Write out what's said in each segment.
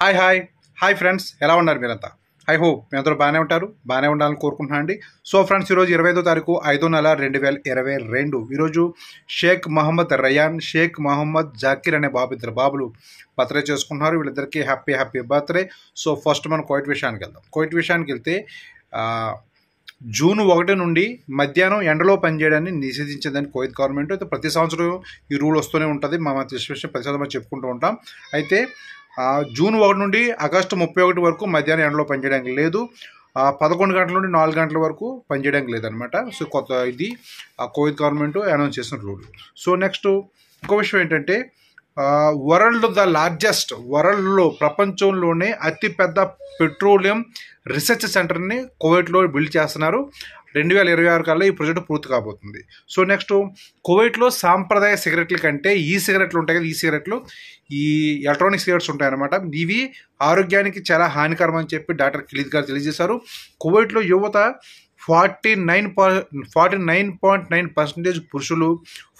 hi hi hi friends ఎలా ఉన్నారు మీరంతా ఐ హోప్ మీ అందరూ బాగానే ఉంటారు బాగానే ఉండాలని కోరుకుంటున్నాను సో ఫ్రెండ్స్ ఈరోజు ఇరవై ఐదో తారీఖు ఐదో నెల రెండు వేల ఇరవై రెండు ఈరోజు షేక్ మహమ్మద్ రయాన్ షేక్ మహమ్మద్ జాకీర్ అనే బాబు ఇద్దరు బాబులు బర్త్డే చేసుకుంటున్నారు వీళ్ళిద్దరికీ happy happy birthday so first మనం కోయిట్ విషయానికి వెళ్దాం కోయిట్ విషయానికి వెళ్తే జూన్ ఒకటి నుండి మధ్యాహ్నం ఎండలో పనిచేయడాన్ని నిషేధించిందని కోవిత్ గవర్నమెంట్ అయితే ప్రతి సంవత్సరం ఈ రూల్ వస్తూనే ఉంటుంది మా తెలిసిన విషయం ప్రతిసారి మనం చెప్పుకుంటూ ఉంటాం అయితే జూన్ ఒకటి నుండి ఆగస్టు ముప్పై ఒకటి వరకు మధ్యాహ్నం ఎండలో పనిచేయడానికి లేదు పదకొండు గంటల నుండి నాలుగు గంటల వరకు పనిచేయడానికి లేదనమాట సో కొత్త ఇది కోవిడ్ గవర్నమెంట్ అనౌన్స్ చేసిన రూల్ సో నెక్స్ట్ ఇంకో విషయం ఏంటంటే వరల్డ్ ద లార్జెస్ట్ వరల్డ్లో ప్రపంచంలోనే అతిపెద్ద పెట్రోలియం రీసెర్చ్ సెంటర్ని కోవైట్లో బిల్డ్ చేస్తున్నారు రెండు వేల ఇరవై ఆరు కల్లా ఈ ప్రాజెక్ట్ పూర్తి కాబోతుంది సో నెక్స్ట్ కోవైట్లో సాంప్రదాయ సిగరెట్ల కంటే ఈ సిగరెట్లు ఉంటాయి కదా ఈ సిగరెట్లు ఈ ఎలక్ట్రానిక్ సిగరెట్స్ ఉంటాయన్నమాట ఇవి ఆరోగ్యానికి చాలా హానికరం అని చెప్పి డాక్టర్ కిలీద్ గారు తెలియజేశారు కోవైట్లో యువత forty nine forty nine point nine percentage పురుషులు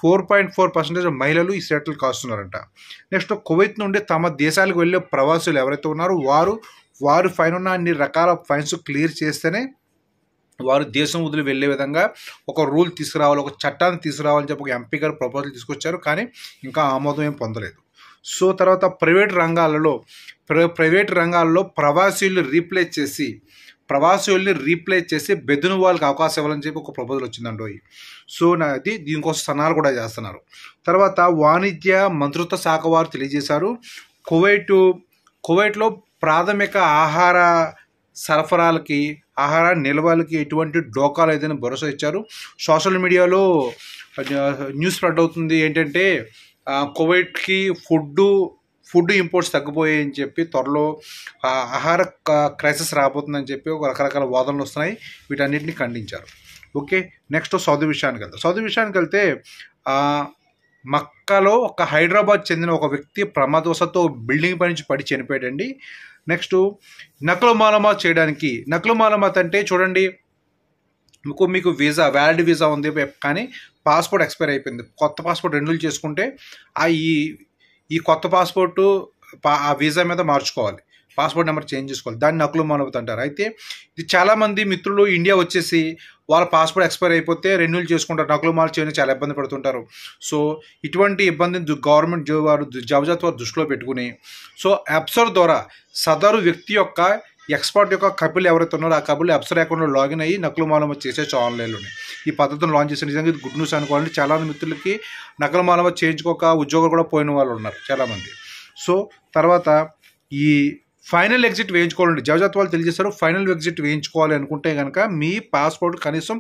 ఫోర్ పాయింట్ ఫోర్ పర్సెంటేజ్ మహిళలు ఈ సిగరెట్లు కాస్తున్నారంట నెక్స్ట్ కువైత్ నుండి తమ దేశాలకు వెళ్ళే ప్రవాసులు ఎవరైతే ఉన్నారో వారు వారు ఫైన్ ఉన్న అన్ని రకాల ఫైన్స్ క్లియర్ చేస్తేనే వారు దేశం వదిలి వెళ్ళే విధంగా ఒక రూల్ తీసుకురావాలి ఒక చట్టాన్ని తీసుకురావాలని చెప్పి ఒక ఎంపీ గారు ప్రపోజల్ తీసుకొచ్చారు కానీ ఇంకా ఆమోదం ఏం పొందలేదు సో తర్వాత ప్రైవేట్ రంగాలలో ప్రైవేట్ రంగాల్లో ప్రవాసీలు రీప్లేస్ చేసి ప్రవాసీల్ని రీప్లేస్ చేసి బెదిన వాళ్ళకి అవకాశం ఇవ్వాలని చెప్పి ఒక ప్రపోజల్ వచ్చిందండి సో అది దీనికోసం సన్నాలు కూడా చేస్తున్నారు తర్వాత వాణిజ్య మంత్రిత్వ శాఖ వారు తెలియజేశారు కువైటు కువైట్లో ప్రాథమిక ఆహార సరఫరాలకి ఆహార నిల్వలకి ఎటువంటి డోకాలు ఏదైనా భరోసా ఇచ్చారు సోషల్ మీడియాలో న్యూస్ స్ప్రెడ్ అవుతుంది ఏంటంటే కోవిడ్కి ఫుడ్ ఫుడ్ ఇంపోర్ట్స్ తగ్గిపోయాయని చెప్పి త్వరలో ఆహార క్రైసిస్ రాబోతుందని చెప్పి ఒక రకరకాల వాదనలు వస్తున్నాయి వీటన్నిటిని ఖండించారు ఓకే నెక్స్ట్ సౌదీ విషయానికి వెళ్తాం సౌదీ విషయానికి వెళ్తే మక్కలో ఒక హైదరాబాద్ చెందిన ఒక వ్యక్తి ప్రమాదవశతో బిల్డింగ్ పై నుంచి పడి చనిపోయాడండి నెక్స్ట్ నకలు మాలమాత్ చేయడానికి నకలు మాలమాత్ అంటే చూడండి మీకు మీకు వీసా వ్యాలిడ్ వీసా ఉంది కానీ పాస్పోర్ట్ ఎక్స్పైర్ అయిపోయింది కొత్త పాస్పోర్ట్ రెన్యూల్ చేసుకుంటే ఆ ఈ ఈ కొత్త పాస్పోర్టు ఆ వీసా మీద మార్చుకోవాలి పాస్పోర్ట్ నెంబర్ చేంజ్ చేసుకోవాలి దాన్ని నకులు మానవత అంటారు అయితే ఇది చాలామంది మిత్రులు ఇండియా వచ్చేసి వాళ్ళ పాస్పోర్ట్ ఎక్స్పైర్ అయిపోతే రెన్యూల్ చేసుకుంటారు నకులు మాలు చేయడానికి చాలా ఇబ్బంది పడుతుంటారు సో ఇటువంటి ఇబ్బందిని గవర్నమెంట్ వారు జవజాత్ వారు దృష్టిలో పెట్టుకుని సో అబ్సర్ ద్వారా సదరు వ్యక్తి యొక్క ఎక్స్పర్ట్ యొక్క కపిల్ ఎవరైతే ఉన్నారో ఆ కపిల్ అప్సర్ అకౌంట్లో లాగిన్ అయ్యి నకులు మాలమ చేసే ఆన్లైన్లోనే ఈ పద్ధతిని లాంచ్ చేసిన నిజంగా ఇది గుడ్ న్యూస్ అనుకోవాలంటే చాలామంది మిత్రులకి నకులు మాలమ చేయించుకోక ఉద్యోగాలు కూడా పోయిన వాళ్ళు ఉన్నారు చాలామంది సో తర్వాత ఈ ఫైనల్ ఎగ్జిట్ వేయించుకోవాలండి జవజాత్ వాళ్ళు తెలియజేశారు ఫైనల్ ఎగ్జిట్ వేయించుకోవాలి అనుకుంటే కనుక మీ పాస్పోర్ట్ కనీసం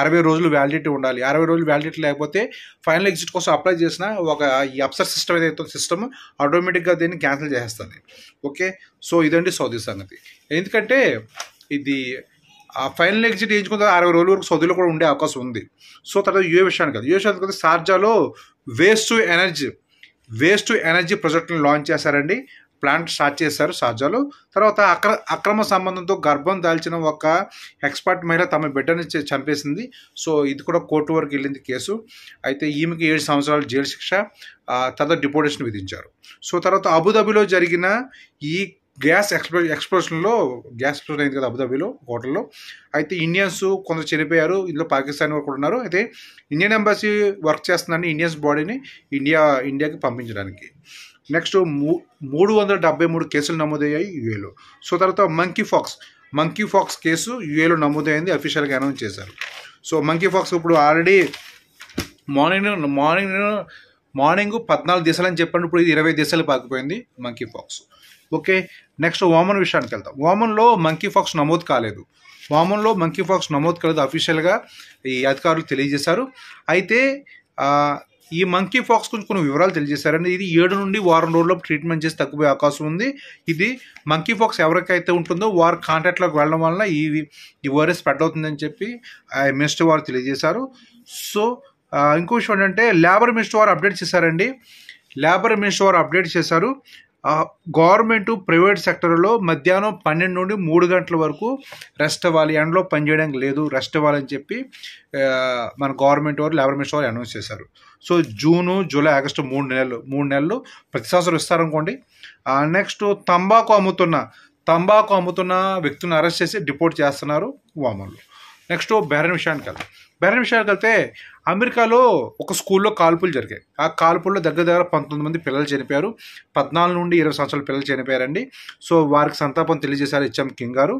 అరవై రోజులు వ్యాలిడిటీ ఉండాలి అరవై రోజులు వ్యాలిడిటీ లేకపోతే ఫైనల్ ఎగ్జిట్ కోసం అప్లై చేసిన ఒక ఈ అప్సర్ సిస్టమ్ ఏదైతే సిస్టమ్ ఆటోమేటిక్గా దీన్ని క్యాన్సిల్ చేసేస్తుంది ఓకే సో ఇదండి సౌదీ సంగతి ఎందుకంటే ఇది ఆ ఫైనల్ ఎగ్జిట్ వేయించుకున్న అరవై రోజుల వరకు సౌదీలో కూడా ఉండే అవకాశం ఉంది సో తర్వాత యూఏ విషయానికి కదా యూఏ విషయానికి సార్జాలో waste to energy waste energy ప్రాజెక్ట్ని లాంచ్ చేశారండి ప్లాంట్ స్టార్ట్ చేశారు షార్జాలో తర్వాత అక్ర అక్రమ సంబంధంతో గర్భం దాల్చిన ఒక ఎక్స్పర్ట్ మహిళ తమ బిడ్డని చంపేసింది సో ఇది కూడా కోర్టు వరకు వెళ్ళింది కేసు అయితే ఈమెకి ఏడు సంవత్సరాల జైలు శిక్ష తర్వాత డిపోటేషన్ విధించారు సో తర్వాత అబుదాబిలో జరిగిన ఈ గ్యాస్ ఎక్స్ప్లో ఎక్స్ప్లోషన్లో గ్యాస్ ఎక్స్ప్లోషన్ అయింది కదా అబుదాబిలో హోటల్లో అయితే ఇండియన్స్ కొందరు చనిపోయారు ఇందులో పాకిస్తాన్ వారు కూడా ఉన్నారు అయితే ఇండియన్ ఎంబసీ వర్క్ చేస్తుందని ఇండియన్స్ బాడీని ఇండియా ఇండియాకి పంపించడానికి నెక్స్ట్ మూడు వందల డెబ్బై మూడు కేసులు నమోదయ్యాయి యుఏలో సో తర్వాత monkeypox monkeypox case యుఏలో నమోదైంది అఫీషియల్గా అనౌన్స్ చేశారు సో మంకీ ఫాక్స్ ఇప్పుడు ఆల్రెడీ మార్నింగ్ మార్నింగ్ మార్నింగ్ పద్నాలుగు దేశాలు అని చెప్పండి ఇప్పుడు ఇరవై దేశాలు పాకిపోయింది monkeypox okay next Oman విషయానికి వెళ్తాం వామన్లో మంకీ ఫాక్స్ నమోదు కాలేదు వామన్లో మంకీ ఫాక్స్ నమోదు కాలేదు అఫీషియల్గా ఈ అధికారులు తెలియజేశారు అయితే ఈ మంకీ ఫాక్స్ గురించి కొన్ని వివరాలు తెలియజేశారండి ఇది ఏడు నుండి వారం రోజుల్లో ట్రీట్మెంట్ చేసి తగ్గిపోయే అవకాశం ఉంది ఇది మంకీ ఫాక్స్ ఎవరికైతే ఉంటుందో వారు కాంటాక్ట్లోకి వెళ్ళడం వలన ఈ ఈ వైరస్ స్ప్రెడ్ అవుతుందని చెప్పి మినిస్టర్ వారు తెలియజేశారు సో ఇంకో విషయం ఏంటంటే లేబర్ మినిస్టర్ వారు అప్డేట్ చేశారండి లేబర్ మినిస్టర్ వారు అప్డేట్ చేశారు గవర్నమెంట్ ప్రైవేట్ సెక్టర్లో మధ్యాహ్నం పన్నెండు నుండి మూడు గంటల వరకు రెస్ట్ అవ్వాలి ఎండలో పనిచేయడానికి లేదు రెస్ట్ అవ్వాలని చెప్పి మన గవర్నమెంట్ వారు లేబర్ మినిస్టర్ వారు అనౌన్స్ చేశారు సో జూను జూలై ఆగస్టు మూడు నెలలు మూడు నెలలు ప్రతి సంవత్సరం ఇస్తారనుకోండి నెక్స్ట్ తంబాకు అమ్ముతున్న తంబాకు అమ్ముతున్న వ్యక్తులను అరెస్ట్ చేసి డిపోర్ట్ చేస్తున్నారు వామన్లు నెక్స్ట్ బెహరన్ విషయానికి వెళ్దాం బెటర్ విషయానికి వెళ్తే అమెరికాలో ఒక స్కూల్లో కాల్పులు జరిగాయి ఆ కాల్పుల్లో దగ్గర దగ్గర పంతొమ్మిది మంది పిల్లలు చనిపోయారు పద్నాలుగు నుండి ఇరవై సంవత్సరాల పిల్లలు చనిపోయారండి సో వారికి సంతాపం తెలియజేశారు హెచ్ఎం కింగ్ గారు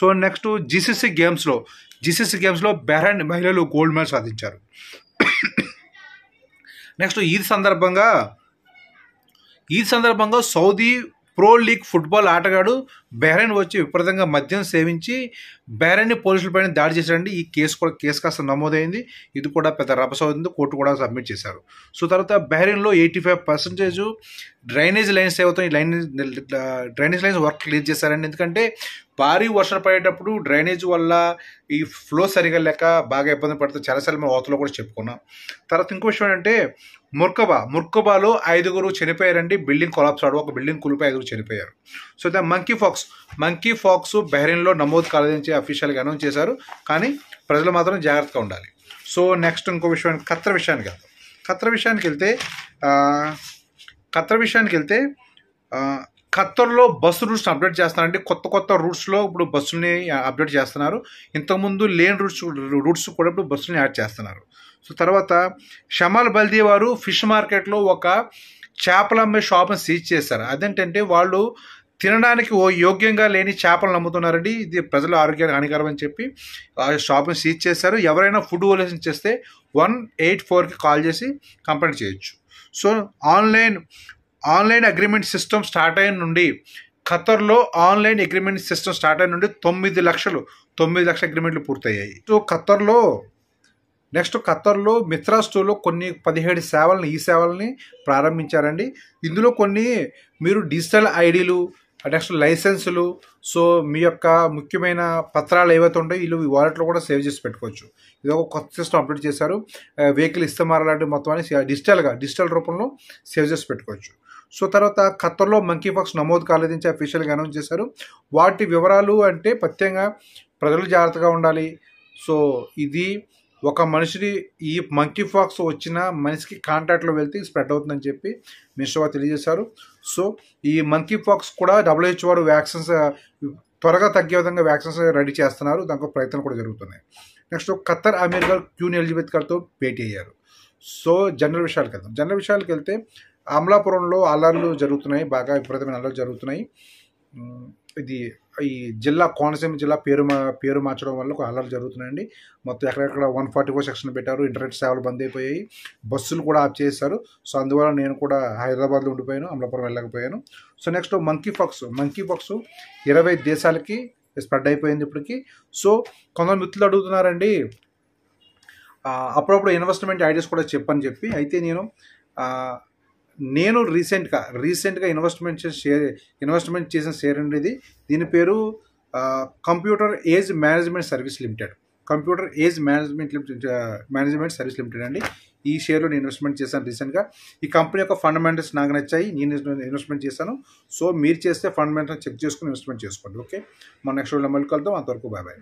సో నెక్స్ట్ జీసీసీ గేమ్స్లో జీసీసీ గేమ్స్లో బెహ్రాన్ మహిళలు గోల్డ్ మెడల్ సాధించారు నెక్స్ట్ ఈ సందర్భంగా ఈ సందర్భంగా సౌదీ ప్రో లీగ్ ఫుట్బాల్ ఆటగాడు బెహ్రెన్ వచ్చి విపరీతంగా మద్యం సేవించి బెహ్రెన్ పోలీసుల పైన దాడి చేశారండి ఈ కేసు కూడా కేసు కాస్త నమోదైంది ఇది కూడా పెద్ద రభస కోర్టు కూడా సబ్మిట్ చేశారు సో తర్వాత బెహ్రెన్లో eighty five percentage drainage lines ఏవైతే lineage drainage lines work clear చేశారండి ఎందుకంటే భారీ వర్షాలు పడేటప్పుడు డ్రైనేజ్ వల్ల ఈ ఫ్లో సరిగా లేక బాగా ఇబ్బంది పడుతుంది చాలాసార్లు మేము అవతలో కూడా చెప్పుకున్నాం తర్వాత ఇంకో విషయం ఏంటంటే ముర్కబా ముర్కబాలో ఐదుగురు చనిపోయారండి బిల్డింగ్ కొలాప్స్ ఆడు ఒక బిల్డింగ్ కూలిపోయి ఐదుగురు చనిపోయారు so the monkeypox monkeypox బెహ్రెయిన్లో నమోదు కాలేదని అఫీషియల్గా అనౌన్స్ చేశారు కానీ ప్రజలు మాత్రం జాగ్రత్తగా ఉండాలి సో నెక్స్ట్ ఇంకో విషయం ఖత్ర విషయానికి వెళ్తాం ఖత్ర విషయానికి వెళ్తే ఖత్తర్ విషయానికి వెళ్తే ఖత్తర్లో బస్సు రూట్స్ని అప్డేట్ చేస్తున్నారండి కొత్త కొత్త రూట్స్లో ఇప్పుడు బస్సుని అప్డేట్ చేస్తున్నారు ఇంతకుముందు లేని రూట్స్ రూట్స్ కూడా ఇప్పుడు బస్సుని యాడ్ చేస్తున్నారు సో తర్వాత షమాల్ బల్దీ వారు ఫిష్ మార్కెట్లో ఒక చేపలు అమ్మే షాప్ని సీజ్ చేశారు అదేంటంటే వాళ్ళు తినడానికి ఓ యోగ్యంగా లేని చేపలను అమ్ముతున్నారండి ఇది ప్రజల ఆరోగ్యానికి హానికరం అని చెప్పి ఆ షాప్ని సీజ్ చేశారు ఎవరైనా ఫుడ్ ఓలేషన్ చేస్తే వన్ ఎయిట్ ఫోర్కి కాల్ చేసి కంప్లైంట్ చేయొచ్చు so online online agreement system start అయిన నుండి ఖతర్లో ఆన్లైన్ అగ్రిమెంట్ సిస్టమ్ స్టార్ట్ అయిన నుండి తొమ్మిది లక్షలు తొమ్మిది లక్షల అగ్రిమెంట్లు పూర్తయ్యాయి సో ఖతర్లో నెక్స్ట్ ఖతర్లో మిత్రా స్టోర్లో కొన్ని పదిహేడు సేవలను ఈ సేవల్ని ప్రారంభించారండి ఇందులో కొన్ని మీరు డిజిటల్ ఐడీలు నెక్స్ట్ లైసెన్సులు సో మీ యొక్క ముఖ్యమైన పత్రాలు ఏవైతే ఉంటాయో వీళ్ళు ఈ వాలెట్లో కూడా సేవ్ చేసి పెట్టుకోవచ్చు ఇది ఒక కొత్త సిస్టమ్ అప్డేట్ చేశారు వెహికల్ ఇస్తే లాంటి మొత్తం అని డిజిటల్గా డిజిటల్ రూపంలో సేవ్ చేసి పెట్టుకోవచ్చు సో తర్వాత ఖత్తర్లో మంకీ ఫాక్స్ నమోదు కాలేదని అఫీషియల్గా అనౌన్స్ చేశారు వాటి వివరాలు అంటే ప్రత్యేకంగా ప్రజలు జాగ్రత్తగా ఉండాలి సో ఇది ఒక మనిషిని ఈ మంకీ ఫాక్స్ వచ్చిన మనిషికి కాంటాక్ట్లో వెళ్తే స్ప్రెడ్ అవుతుందని చెప్పి మిశ్రా తెలియజేశారు సో ఈ మంకీ ఫాక్స్ కూడా డబ్ల్యూహెచ్ వారు వ్యాక్సిన్స్ త్వరగా తగ్గే విధంగా వ్యాక్సిన్స్ రెడీ చేస్తున్నారు దానికి ప్రయత్నం కూడా జరుగుతున్నాయి నెక్స్ట్ ఖత్తర్ అమీర్ గారు క్యూన్ ఎలిజబెత్ గారితో భేటీ అయ్యారు సో జనరల్ విషయాలకు వెళ్తాం జనరల్ విషయాలకు వెళ్తే అమలాపురంలో అల్లర్లు జరుగుతున్నాయి బాగా విపరీతమైన అల్లర్లు జరుగుతున్నాయి ఇది ఈ జిల్లా కోనసీమ జిల్లా పేరు మా పేరు మార్చడం వల్ల ఒక అలర్ట్ జరుగుతున్నాయండి మొత్తం ఎక్కడెక్కడ వన్ ఫార్టీ ఫోర్ సెక్షన్ పెట్టారు ఇంటర్నెట్ సేవలు బంద్ అయిపోయాయి బస్సులు కూడా ఆఫ్ చేశారు సో అందువల్ల నేను కూడా హైదరాబాద్లో ఉండిపోయాను అమలాపురం వెళ్ళకపోయాను so next monkeypox monkeypox ఇరవై దేశాలకి స్ప్రెడ్ అయిపోయింది ఇప్పటికి సో కొందరు మిత్రులు అడుగుతున్నారండి అప్పుడప్పుడు ఇన్వెస్ట్మెంట్ ఐడియాస్ కూడా చెప్పని చెప్పి అయితే నేను నేను రీసెంట్గా రీసెంట్గా ఇన్వెస్ట్మెంట్ చేసిన షేర్ ఇన్వెస్ట్మెంట్ చేసిన షేర్ అండి ఇది దీని పేరు computer age management service limited computer age management management service limited అండి ఈ షేర్లో నేను ఇన్వెస్ట్మెంట్ చేశాను రీసెంట్గా ఈ కంపెనీ యొక్క ఫండమెంటల్స్ నాకు నచ్చాయి నేను ఇన్వెస్ట్మెంట్ చేశాను సో మీరు చేస్తే ఫండమెంటల్స్ చెక్ చేసుకుని ఇన్వెస్ట్మెంట్ చేసుకోండి ఓకే మన నెక్స్ట్ వీడియో మళ్ళీ కలుద్దాం అంతవరకు బాయ్ బాయ్